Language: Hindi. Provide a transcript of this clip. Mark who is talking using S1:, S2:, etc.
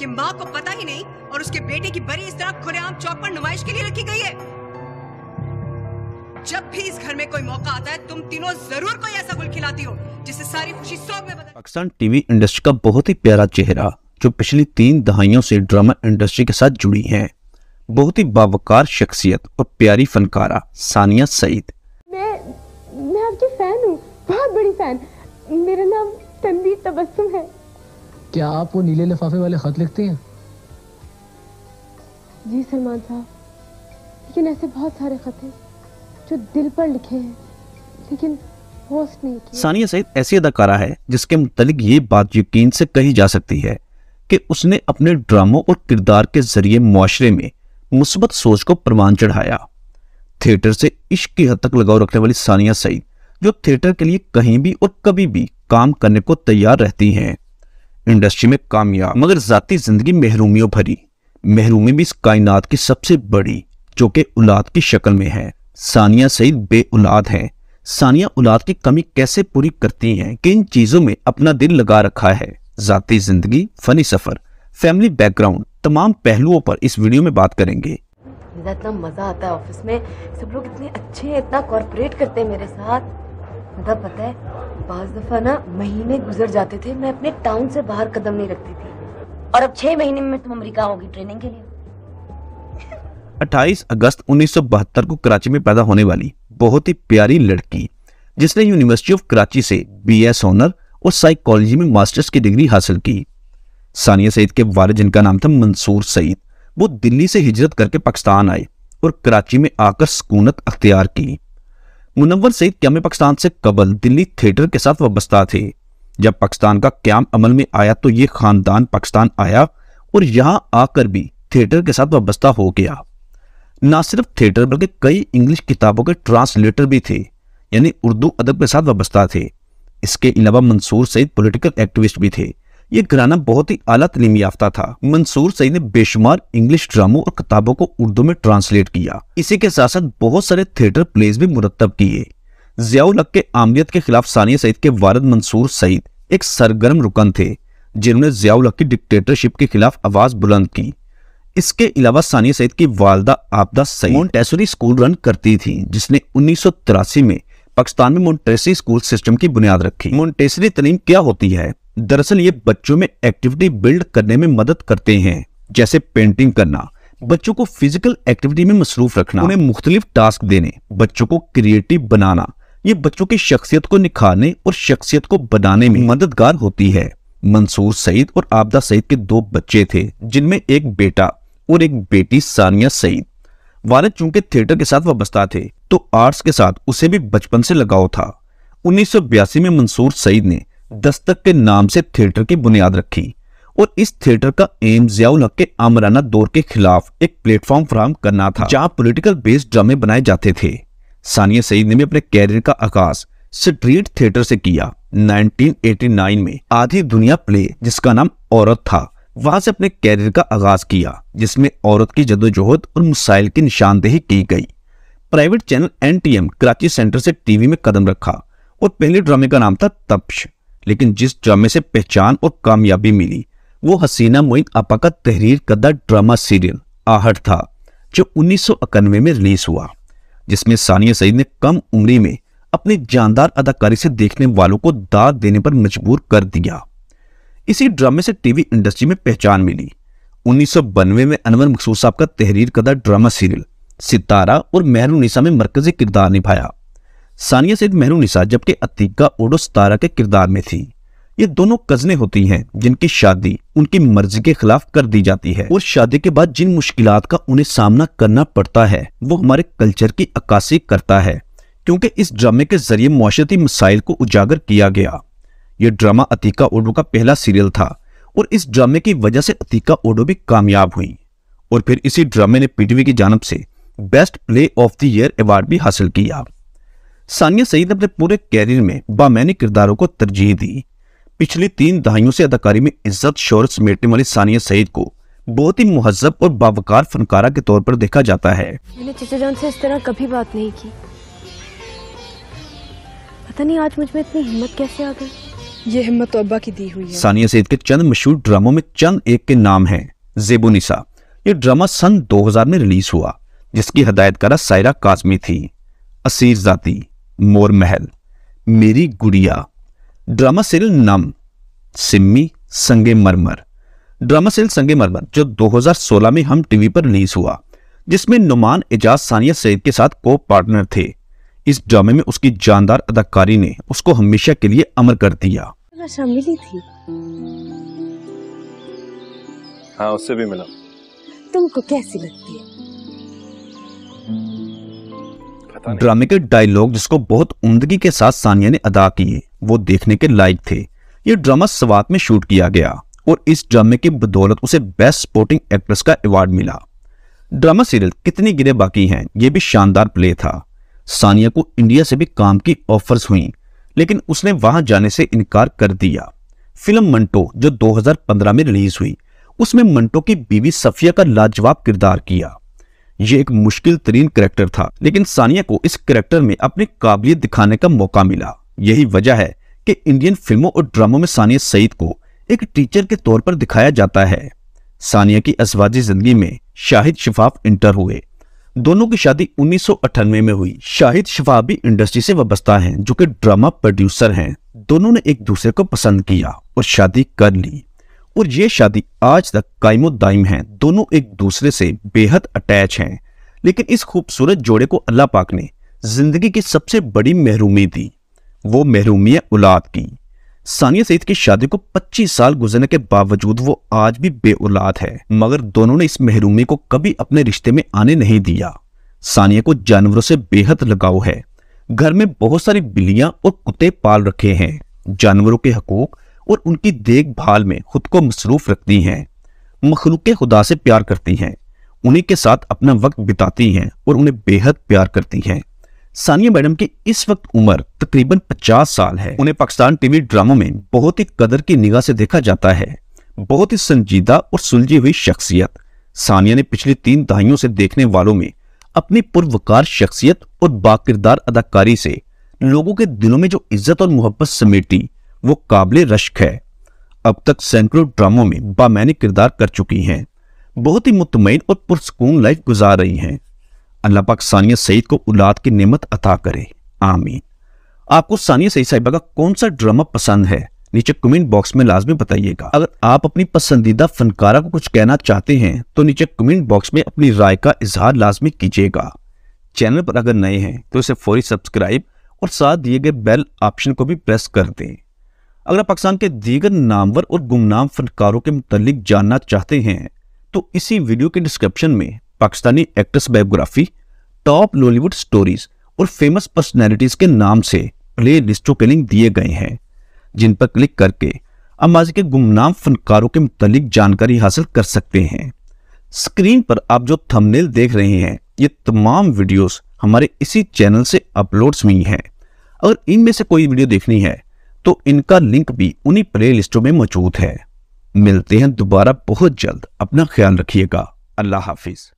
S1: कि माँ को पता ही नहीं और उसके बेटे की बरी इस तरह खुलेआम चौक पर नुमाइश के लिए रखी गई है जब भी इस घर में कोई मौका आता है तुम तीनों जरूर कोई ऐसा गुल खिलाती हो जिससे सारी खुशी सौ में बदल पाकिस्तान टीवी इंडस्ट्री का बहुत ही प्यारा चेहरा जो पिछली तीन दहाइयों से ड्रामा इंडस्ट्री के साथ जुड़ी है बहुत ही बावकार शख्सियत और प्यारी फनकारा सानिया सईद मैं मैं आपकी फैन हूँ बहुत बड़ी फैन मेरा नाम तनवीर तबस्सुम है क्या आप वो नीले लिफाफे वाले खत लिखती हैं जी सलमान साहब लेकिन ऐसे बहुत सारे खत हैं जो दिल पर लिखे हैं लेकिन पोस्ट नहीं किए सानिया सईद ऐसी अदाकारा है जिसके मुतलिक ये बात यकीन से कही जा सकती है कि उसने अपने ड्रामों और किरदार के जरिए माशरे में मुस्बत सोच को प्रमाण चढ़ाया थिएटर से इश्क की हद तक लगाव रखने वाली सानिया सईद जो थिएटर के लिए कहीं भी और कभी भी काम करने को तैयार रहती हैं इंडस्ट्री में कामयाब मगर जाती जिंदगी महरूमियों भरी महरूमी भी इस कायनात की सबसे बड़ी जो कि औलाद की शक्ल में है सानिया सईद बे औलाद है सानिया औलाद की कमी कैसे पूरी करती हैं किन चीज़ों में अपना दिल लगा रखा है जाती जिंदगी फनी सफ़र फैमिली बैकग्राउंड तमाम पहलुओं पर इस वीडियो में बात करेंगे इतना मज़ा आता है ऑफिस में सब लोग इतने अच्छे इतना कॉर्पोरेट करते हैं मेरे साथ मतलब पता है पांच दफा ना महीने गुजर जाते थे मैं अपने टाउन से बाहर कदम नहीं रखती थी और अब छह महीने में तुम अमेरिका होगी ट्रेनिंग के लिए 28 अगस्त 1972 को कराची में पैदा होने वाली बहुत ही प्यारी लड़की जिसने यूनिवर्सिटी ऑफ कराची से बीएस ऑनर और साइकोलॉजी में मास्टर्स की डिग्री हासिल की सानिया सईद के वालिद जिनका नाम था मंसूर सईद वो दिल्ली से हिजरत करके पाकिस्तान आए और कराची में आकर सुकूनत अख्तियार की मुनवर सईद क्याम पाकिस्तान से कबल दिल्ली थिएटर के साथ वाबस्ता थे जब पाकिस्तान का क्याम अमल में आया तो ये खानदान पाकिस्तान आया और यहां आकर भी थिएटर के साथ वाबस्ता हो गया ना सिर्फ थिएटर बल्कि कई इंग्लिश किताबों के ट्रांसलेटर भी थे यानी उर्दू अदब के साथ वाबस्ता थे इसके अलावा मंसूर सईद पॉलिटिकल एक्टिविस्ट भी थे ये घराना बहुत ही आला तलीम याफ्ता था मंसूर सईद ने बेशुमार इंग्लिश ड्रामों और किताबों को उर्दू में ट्रांसलेट किया इसी के साथ साथ बहुत सारे थिएटर प्लेस भी मुरतब किए जियाउलक के आमलियत के खिलाफ सानिया सईद के वारद मंसूर सईद एक सरगर्म रुकन थे जिन्होंने जियाउलक की डिक्टेटरशिप के खिलाफ आवाज बुलंद की इसके अलावा सानिया सईद की वालदा आपदा सईद मोन्टेसरी स्कूल रन करती थी जिसने उन्नीस में पाकिस्तान में मोन्टेसरी स्कूल सिस्टम की बुनियाद रखी मोन्टेसरी तलीम क्या होती है दरअसल ये बच्चों में एक्टिविटी बिल्ड करने में मदद करते हैं जैसे पेंटिंग करना बच्चों को फिजिकल एक्टिविटी में मसरूफ रखना उन्हें मुख्तलिफ टास्क देने बच्चों को क्रिएटिव बनाना ये बच्चों की शख्सियत को निखारने और शख्सियत को बनाने में मददगार होती है मंसूर सईद और आपदा सईद के दो बच्चे थे जिनमें एक बेटा और एक बेटी सानिया सईद वाले चूंकि थिएटर के साथ वाबस्ता थे तो आर्ट्स के साथ उसे भी बचपन से लगाव था उन्नीस में मंसूर सईद ने दस्तक के नाम से थिएटर की बुनियाद रखी और इस थिएटर का एम जियाउल हक के आमराना दौर के खिलाफ एक प्लेटफॉर्म फ्राहम करना था जहां पॉलिटिकल बेस्ड ड्रामे बनाए जाते थे सानिया सईद ने भी अपने कैरियर का आकाश स्ट्रीट थिएटर से किया 1989 में आधी दुनिया प्ले जिसका नाम औरत था वहां से अपने कैरियर का आगाज किया जिसमें औरत की जदोजहद और मिसाइल की निशानदेही की गई private channel NTM Karachi centre से टीवी में कदम रखा और पहले ड्रामे का नाम था तपश लेकिन जिस ड्रामे से पहचान और कामयाबी मिली वो हसीना मोइन आपा का तहरीर कदा ड्रामा सीरियल आहट था जो उन्नीस में रिलीज हुआ जिसमें सानिया सईद ने कम उम्र में अपनी जानदार अदाकारी से देखने वालों को दाद देने पर मजबूर कर दिया इसी ड्रामे से टीवी इंडस्ट्री में पहचान मिली उन्नीस में अनवर मकसूद साहब का तहरीर कदा ड्रामा सीरियल सितारा और निशा में मरकजी किरदार निभाया सानिया सैद मेहरू निसा जबकि अतीका ओडो सतारा के किरदार में थी ये दोनों कजने होती हैं जिनकी शादी उनकी मर्जी के खिलाफ कर दी जाती है और शादी के बाद जिन मुश्किल का उन्हें सामना करना पड़ता है वो हमारे कल्चर की अक्सी करता है क्योंकि इस ड्रामे के जरिए माशरती मसाइल को उजागर किया गया यह ड्रामा अतीका ओडो का पहला सीरियल था और इस ड्रामे की वजह से अतीका ओडो भी कामयाब हुई और फिर इसी ड्रामे ने पीटीवी की जानब से best play of the year award भी हासिल किया सानिया सईद ने अपने पूरे कैरियर में बामैनी किरदारों को तरजीह दी पिछली तीन दहाइयों से अदाकारी में इज्जत शोहरत समेटने वाली सानिया सईद को बहुत ही महजब और बावकार फनकारा के तौर पर देखा जाता है मैंने चीचा जान से इस तरह कभी बात नहीं की पता नहीं आज मुझ में इतनी हिम्मत कैसे आ गई ये हिम्मत तो अब्बा की दी हुई है सानिया सईद के चंद मशहूर ड्रामों में चंद एक के नाम है जेबो ये ड्रामा सन 2000 में रिलीज हुआ जिसकी हदायतकारा सायरा काजमी थी असीर जाती मोर महल मेरी गुड़िया ड्रामा सीरियल नम सिमी संगे मरमर ड्रामा सीरियल संगे मरमर जो 2016 में हम टीवी पर रिलीज हुआ जिसमें नुमान एजाज सानिया सैद के साथ को पार्टनर थे इस ड्रामे में उसकी जानदार अदाकारी ने उसको हमेशा के लिए अमर कर दिया शामिल थी हाँ उससे भी मिला तुमको कैसी लगती है ड्रामे के डायलॉग जिसको बहुत उमदगी के साथ सानिया ने अदा किए वो देखने के लायक थे ये ड्रामा सवात में शूट किया गया और इस ड्रामे की बदौलत उसे बेस्ट स्पोर्टिंग एक्ट्रेस का अवार्ड मिला ड्रामा सीरियल कितनी गिरे बाकी हैं ये भी शानदार प्ले था सानिया को इंडिया से भी काम की ऑफर्स हुई लेकिन उसने वहां जाने से इनकार कर दिया फिल्म मंटो जो 2015 में रिलीज हुई उसमें मंटो की बीवी सफिया का लाजवाब किरदार किया ये एक मुश्किल तरीन करेक्टर था लेकिन सानिया को इस करेक्टर में अपनी काबिलियत दिखाने का मौका मिला यही वजह है कि इंडियन फिल्मों और ड्रामों में सानिया सईद को एक टीचर के तौर पर दिखाया जाता है सानिया की असवाजी जिंदगी में शाहिद शिफाफ इंटर हुए दोनों की शादी उन्नीस में हुई शाहिद शिफाफ भी इंडस्ट्री से वाबस्ता हैं जो कि ड्रामा प्रोड्यूसर हैं दोनों ने एक दूसरे को पसंद किया और शादी कर ली और ये शादी आज तक कायमो दायम है दोनों एक दूसरे से बेहद अटैच हैं लेकिन इस खूबसूरत जोड़े को अल्लाह पाक ने जिंदगी की सबसे बड़ी महरूमी दी वो महरूमी औलाद की सानिया सईद की शादी को 25 साल गुजरने के बावजूद वो आज भी बे औलाद है मगर दोनों ने इस महरूमी को कभी अपने रिश्ते में आने नहीं दिया सानिया को जानवरों से बेहद लगाव है घर में बहुत सारी बिल्लियां और कुत्ते पाल रखे हैं जानवरों के हकूक और उनकी देखभाल में खुद को मसरूफ रखती हैं मखलूक खुदा से प्यार करती हैं उन्हीं के साथ अपना वक्त बिताती हैं और उन्हें बेहद प्यार करती हैं सानिया मैडम की इस वक्त उम्र तकरीबन 50 साल है उन्हें पाकिस्तान टीवी ड्रामों में बहुत ही कदर की निगाह से देखा जाता है बहुत ही संजीदा और सुलझी हुई शख्सियत सानिया ने पिछले तीन दहाइयों से देखने वालों में अपनी पुरवकार शख्सियत और बाकिरदार अदाकारी से लोगों के दिलों में जो इज्जत और मोहब्बत समेटी वो काबिल रश्क है अब तक सैकड़ों ड्रामों में बामैनिक किरदार कर चुकी हैं बहुत ही मुतमिन और पुरसकून लाइफ गुजार रही हैं अल्लाह पाक सानिया सईद को औलाद की नेमत अता करे आमीन आपको सानिया सईद साहिबा का कौन सा ड्रामा पसंद है नीचे कमेंट बॉक्स में लाजमी बताइएगा अगर आप अपनी पसंदीदा फनकारा को कुछ कहना चाहते हैं तो नीचे कमेंट बॉक्स में अपनी राय का इजहार लाजमी कीजिएगा चैनल पर अगर नए हैं तो इसे फौरी सब्सक्राइब और साथ दिए गए बेल ऑप्शन को भी प्रेस कर दें अगर आप पाकिस्तान के दीगर नामवर और गुमनाम फनकारों के मुतलिक जानना चाहते हैं तो इसी वीडियो के डिस्क्रिप्शन में Pakistani actress biography top Lollywood stories और फेमस पर्सनैलिटीज के नाम से प्ले लिस्टों के लिंक दिए गए हैं जिन पर क्लिक करके आप माजी के गुमनाम फनकारों के मतलब जानकारी हासिल कर सकते हैं स्क्रीन पर आप जो थमनेल देख रहे हैं ये तमाम वीडियोस हमारे इसी चैनल से अपलोड्स हुई हैं अगर इनमें से कोई वीडियो देखनी है तो इनका लिंक भी उन्हीं प्ले लिस्टों में मौजूद है मिलते हैं दोबारा बहुत जल्द अपना ख्याल रखिएगा अल्लाह हाफिज़